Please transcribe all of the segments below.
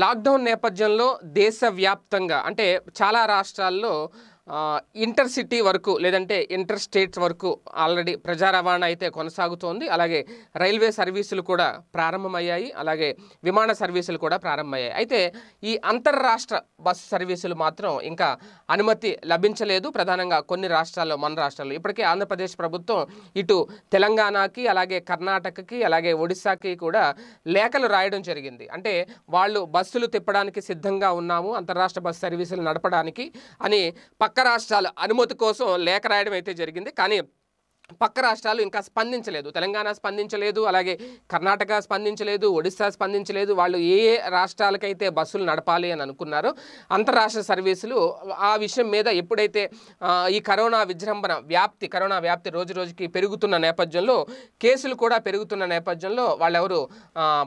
lockdown నేపథ్యంలో దేశవ్యాప్తంగా అంటే చాలా రాష్ట్రాల్లో ఇంటర్ సిటీ వరకు లేదంటే ఇంటర్ స్టేట్స్ వరకు ఆల్రెడీ ప్రజా రవాణా అయితే కొనసాగుతోంది అలాగే రైల్వే సర్వీసులు కూడా ప్రారంభమయ్యాయి అలాగే విమాన సర్వీసులు కూడా ప్రారంభమయ్యాయి అయితే ఈ అంతర్రాష్ట్ర బస్సు సర్వీసులు మాత్రం ఇంకా అనుమతి లభించలేదు ప్రధానంగా కొన్ని రాష్ట్రాల్లో మన రాష్ట్రాల్లో ఇప్పటికే ఆంధ్రప్రదేశ్ ప్రభుత్వం ఇటు తెలంగాణకి అలాగే కర్ణాటకకి అలాగే ఒడిశాకి కూడా లేఖలు రాయడం జరిగింది అంటే వాళ్ళు బస్సులు తిప్పడానికి సిద్ధంగా ఉన్నాము అంతర్రాష్ట్ర బస్సు సర్వీసులు నడపడానికి అని పక్క రాష్ట్రాలు రాష్ట్రాల అనుమతి కోసం లేఖ రాయడం అయితే జరిగింది కానీ పక్క రాష్ట్రాలు ఇంకా స్పందించలేదు తెలంగాణ స్పందించలేదు అలాగే కర్ణాటక స్పందించలేదు ఒడిశా స్పందించలేదు వాళ్ళు ఏ ఏ రాష్ట్రాలకైతే బస్సులు నడపాలి అని అనుకున్నారో అంతరాష్ట్ర సర్వీసులు ఆ విషయం మీద ఎప్పుడైతే ఈ కరోనా విజృంభణ వ్యాప్తి కరోనా వ్యాప్తి రోజు రోజుకి పెరుగుతున్న నేపథ్యంలో కేసులు కూడా పెరుగుతున్న నేపథ్యంలో వాళ్ళెవరు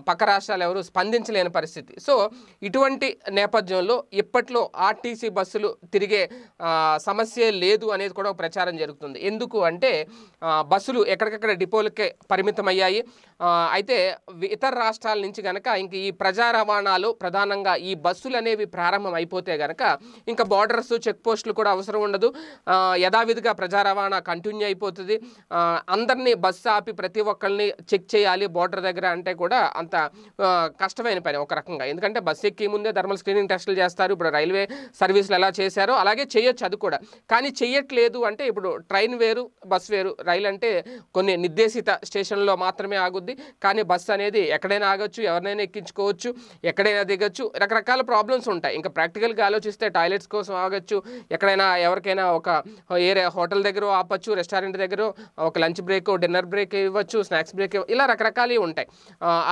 పక్క రాష్ట్రాలు ఎవరు స్పందించలేని పరిస్థితి సో ఇటువంటి నేపథ్యంలో ఇప్పట్లో ఆర్టీసీ బస్సులు తిరిగే సమస్య లేదు అనేది కూడా ప్రచారం జరుగుతుంది ఎందుకు అంటే బస్సులు ఎక్కడికక్కడ డిపోలకే పరిమితమయ్యాయి అయితే ఇతర రాష్ట్రాల నుంచి కనుక ఇంక ఈ ప్రజా రవాణాలు ప్రధానంగా ఈ బస్సులు అనేవి ప్రారంభం అయిపోతే కనుక ఇంకా బార్డర్స్ చెక్ పోస్టులు కూడా అవసరం ఉండదు యథావిధిగా ప్రజా రవాణా కంటిన్యూ అయిపోతుంది అందరినీ బస్సు ఆపి ప్రతి ఒక్కరిని చెక్ చేయాలి బార్డర్ దగ్గర అంటే కూడా అంత కష్టమైన పని ఒక రకంగా ఎందుకంటే బస్సు ఎక్కి ముందే థర్మల్ స్క్రీనింగ్ టెస్టులు చేస్తారు ఇప్పుడు రైల్వే సర్వీసులు ఎలా చేశారో అలాగే చేయొచ్చు అది కూడా కానీ చేయట్లేదు అంటే ఇప్పుడు ట్రైన్ వేరు బస్ వేరు రైలు అంటే కొన్ని నిర్దేశిత స్టేషన్లో మాత్రమే ఆగుద్ది కానీ బస్సు అనేది ఎక్కడైనా ఆగొచ్చు ఎవరినైనా ఎక్కించుకోవచ్చు ఎక్కడైనా దిగొచ్చు రకరకాల ప్రాబ్లమ్స్ ఉంటాయి ఇంకా ప్రాక్టికల్గా ఆలోచిస్తే టాయిలెట్స్ కోసం ఆగొచ్చు ఎక్కడైనా ఎవరికైనా ఒక ఏరే హోటల్ దగ్గర ఆపచ్చు రెస్టారెంట్ దగ్గర ఒక లంచ్ బ్రేక్ డిన్నర్ బ్రేక్ ఇవ్వచ్చు స్నాక్స్ బ్రేక్ ఇలా రకరకాలు ఉంటాయి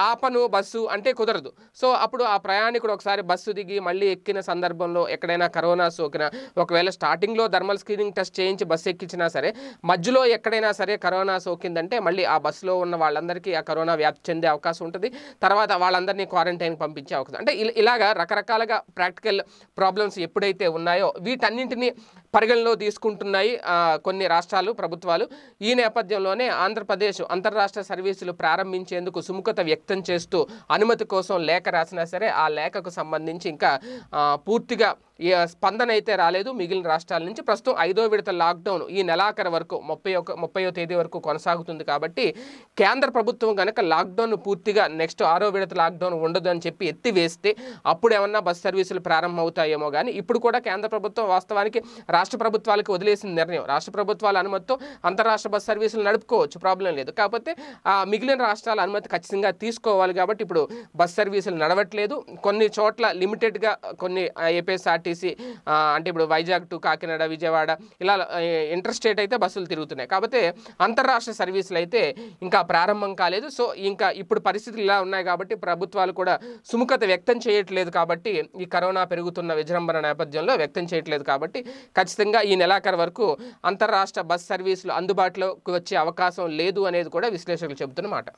ఆపను బస్సు అంటే కుదరదు సో అప్పుడు ఆ ప్రయాణికుడు ఒకసారి బస్సు దిగి మళ్ళీ ఎక్కిన సందర్భంలో ఎక్కడైనా కరోనా సోకిన ఒకవేళ స్టార్టింగ్లో థర్మల్ స్క్రీనింగ్ టెస్ట్ చేయించి బస్సు ఎక్కించినా సరే మధ్యలో ఎక్కడ ఎక్కడైనా సరే కరోనా సోకిందంటే మళ్ళీ ఆ బస్సులో ఉన్న వాళ్ళందరికీ ఆ కరోనా వ్యాప్తి చెందే అవకాశం ఉంటుంది తర్వాత వాళ్ళందరినీ క్వారంటైన్కి పంపించే అవకాశం అంటే ఇలాగా రకరకాలుగా ప్రాక్టికల్ ప్రాబ్లమ్స్ ఎప్పుడైతే ఉన్నాయో వీటన్నింటినీ పరిగణలో తీసుకుంటున్నాయి కొన్ని రాష్ట్రాలు ప్రభుత్వాలు ఈ నేపథ్యంలోనే ఆంధ్రప్రదేశ్ అంతర్రాష్ట్ర సర్వీసులు ప్రారంభించేందుకు సుముఖత వ్యక్తం చేస్తూ అనుమతి కోసం లేఖ రాసినా సరే ఆ లేఖకు సంబంధించి ఇంకా పూర్తిగా స్పందన అయితే రాలేదు మిగిలిన రాష్ట్రాల నుంచి ప్రస్తుతం ఐదో విడత లాక్డౌన్ ఈ నెలాఖరు వరకు ముప్పై ఒక ముప్పయో తేదీ వరకు కొనసాగుతుంది కాబట్టి కేంద్ర ప్రభుత్వం కనుక లాక్డౌన్ పూర్తిగా నెక్స్ట్ ఆరో విడత లాక్డౌన్ ఉండదు అని చెప్పి ఎత్తివేస్తే అప్పుడు ఏమన్నా బస్ సర్వీసులు ప్రారంభమవుతాయేమో కానీ ఇప్పుడు కూడా కేంద్ర ప్రభుత్వం వాస్తవానికి రాష్ట్ర ప్రభుత్వాలకు వదిలేసిన నిర్ణయం రాష్ట్ర ప్రభుత్వాల అనుమతితో అంతరాష్ట్ర బస్ సర్వీసులు నడుపుకోవచ్చు ప్రాబ్లం లేదు కాకపోతే మిగిలిన రాష్ట్రాల అనుమతి ఖచ్చితంగా తీసుకోవాలి కాబట్టి ఇప్పుడు బస్ సర్వీసులు నడవట్లేదు కొన్ని చోట్ల లిమిటెడ్గా కొన్ని ఏపీఎస్ఆర్టీసీ అంటే ఇప్పుడు వైజాగ్ టు కాకినాడ విజయవాడ ఇలా ఇంటర్ స్టేట్ అయితే బస్సులు తిరుగుతున్నాయి కాబట్టి కాకపోతే అంతర్రాష్ట్ర సర్వీసులు అయితే ఇంకా ప్రారంభం కాలేదు సో ఇంకా ఇప్పుడు పరిస్థితులు ఇలా ఉన్నాయి కాబట్టి ప్రభుత్వాలు కూడా సుముఖత వ్యక్తం చేయట్లేదు కాబట్టి ఈ కరోనా పెరుగుతున్న విజృంభణ నేపథ్యంలో వ్యక్తం చేయట్లేదు కాబట్టి ఖచ్చితంగా ఈ నెలాఖరు వరకు అంతర్రాష్ట్ర బస్ సర్వీసులు అందుబాటులోకి వచ్చే అవకాశం లేదు అనేది కూడా విశ్లేషకులు చెబుతున్నమాట